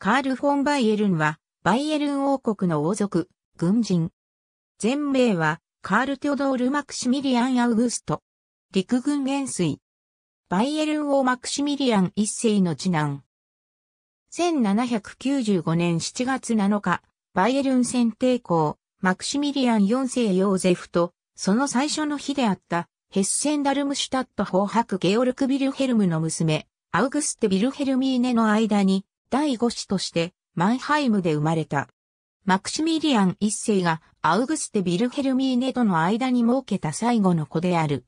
カール・フォン・バイエルンは、バイエルン王国の王族、軍人。全名は、カール・テオドール・マクシミリアン・アウグスト。陸軍元帥。バイエルン王マクシミリアン一世の次男。1795年7月7日、バイエルン選定校、マクシミリアン4世ヨーゼフと、その最初の日であった、ヘッセンダルムシュタット法白ゲオルク・ビルヘルムの娘、アウグステ・ビルヘルミーネの間に、第5子として、マンハイムで生まれた。マクシミリアン一世がアウグステ・ビルヘルミーネとの間に設けた最後の子である。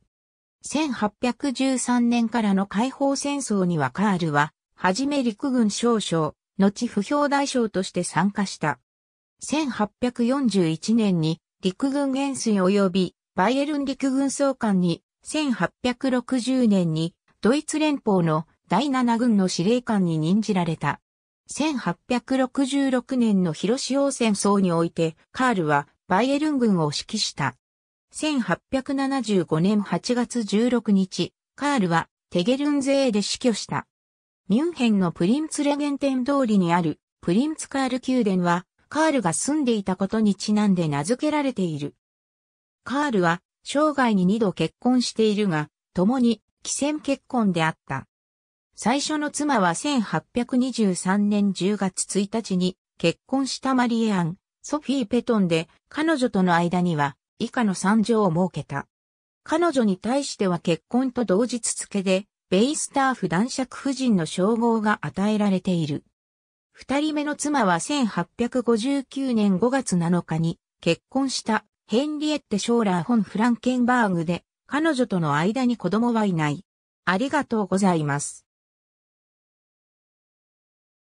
1813年からの解放戦争にはカールは、はじめ陸軍少将、後不評大将として参加した。1841年に陸軍元帥及びバイエルン陸軍総監に、1860年にドイツ連邦の第7軍の司令官に任じられた。1866年の広潮戦争において、カールはバイエルン軍を指揮した。1875年8月16日、カールはテゲルン税で死去した。ミュンヘンのプリンツレゲンテン通りにあるプリンツカール宮殿は、カールが住んでいたことにちなんで名付けられている。カールは生涯に二度結婚しているが、共に既戦結婚であった。最初の妻は1823年10月1日に結婚したマリエアン、ソフィー・ペトンで彼女との間には以下の惨状を設けた。彼女に対しては結婚と同日付でベイスターフ男爵夫人の称号が与えられている。二人目の妻は1859年5月7日に結婚したヘンリエッテ・ショーラー・ホン・フランケンバーグで彼女との間に子供はいない。ありがとうございます。